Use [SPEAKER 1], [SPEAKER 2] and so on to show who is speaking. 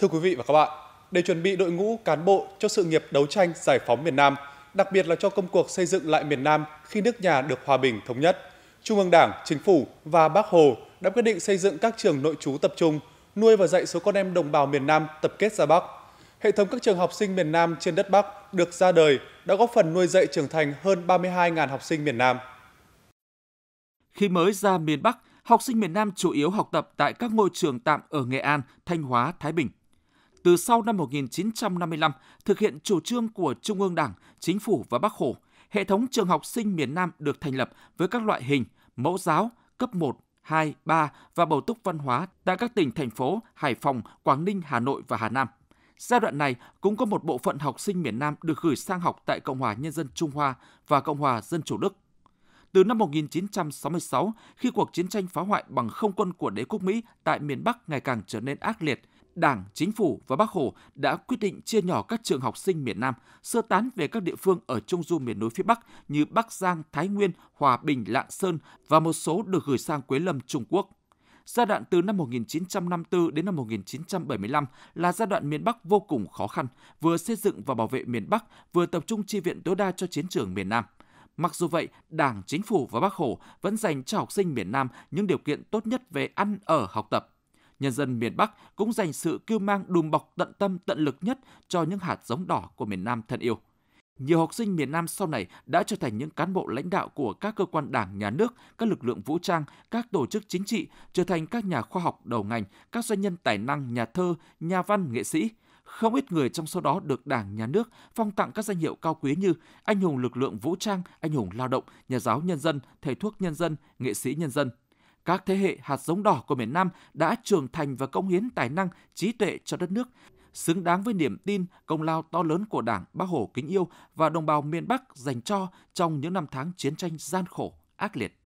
[SPEAKER 1] Thưa quý vị và các bạn, để chuẩn bị đội ngũ cán bộ cho sự nghiệp đấu tranh giải phóng miền Nam, đặc biệt là cho công cuộc xây dựng lại miền Nam khi nước nhà được hòa bình thống nhất, Trung ương Đảng, Chính phủ và Bác Hồ đã quyết định xây dựng các trường nội trú tập trung, nuôi và dạy số con em đồng bào miền Nam tập kết ra Bắc. Hệ thống các trường học sinh miền Nam trên đất Bắc được ra đời đã góp phần nuôi dạy trưởng thành hơn 32.000 học sinh miền Nam. Khi mới ra
[SPEAKER 2] miền Bắc, học sinh miền Nam chủ yếu học tập tại các ngôi trường tạm ở Nghệ An, Thanh Hóa, Thái Bình từ sau năm 1955 thực hiện chủ trương của Trung ương Đảng, Chính phủ và Bắc Hồ, hệ thống trường học sinh miền Nam được thành lập với các loại hình, mẫu giáo, cấp 1, 2, 3 và bầu túc văn hóa tại các tỉnh, thành phố Hải Phòng, Quảng Ninh, Hà Nội và Hà Nam. Giai đoạn này cũng có một bộ phận học sinh miền Nam được gửi sang học tại Cộng hòa Nhân dân Trung Hoa và Cộng hòa Dân chủ Đức. Từ năm 1966, khi cuộc chiến tranh phá hoại bằng không quân của đế quốc Mỹ tại miền Bắc ngày càng trở nên ác liệt – Đảng, Chính phủ và Bác Hồ đã quyết định chia nhỏ các trường học sinh miền Nam sơ tán về các địa phương ở trung du miền núi phía Bắc như Bắc Giang, Thái Nguyên, Hòa Bình, Lạng Sơn và một số được gửi sang Quế Lâm, Trung Quốc. Giai đoạn từ năm 1954 đến năm 1975 là giai đoạn miền Bắc vô cùng khó khăn, vừa xây dựng và bảo vệ miền Bắc, vừa tập trung chi viện tối đa cho chiến trường miền Nam. Mặc dù vậy, Đảng, Chính phủ và Bác Hồ vẫn dành cho học sinh miền Nam những điều kiện tốt nhất về ăn ở học tập nhân dân miền Bắc cũng dành sự kiêu mang đùm bọc tận tâm tận lực nhất cho những hạt giống đỏ của miền Nam thân yêu. Nhiều học sinh miền Nam sau này đã trở thành những cán bộ lãnh đạo của các cơ quan đảng, nhà nước, các lực lượng vũ trang, các tổ chức chính trị, trở thành các nhà khoa học đầu ngành, các doanh nhân tài năng, nhà thơ, nhà văn, nghệ sĩ. Không ít người trong số đó được Đảng, Nhà nước phong tặng các danh hiệu cao quý như anh hùng lực lượng vũ trang, anh hùng lao động, nhà giáo nhân dân, thầy thuốc nhân dân, nghệ sĩ nhân dân, các thế hệ hạt giống đỏ của miền Nam đã trưởng thành và cống hiến tài năng, trí tuệ cho đất nước, xứng đáng với niềm tin, công lao to lớn của Đảng, Bác Hồ kính yêu và đồng bào miền Bắc dành cho trong những năm tháng chiến tranh gian khổ, ác liệt.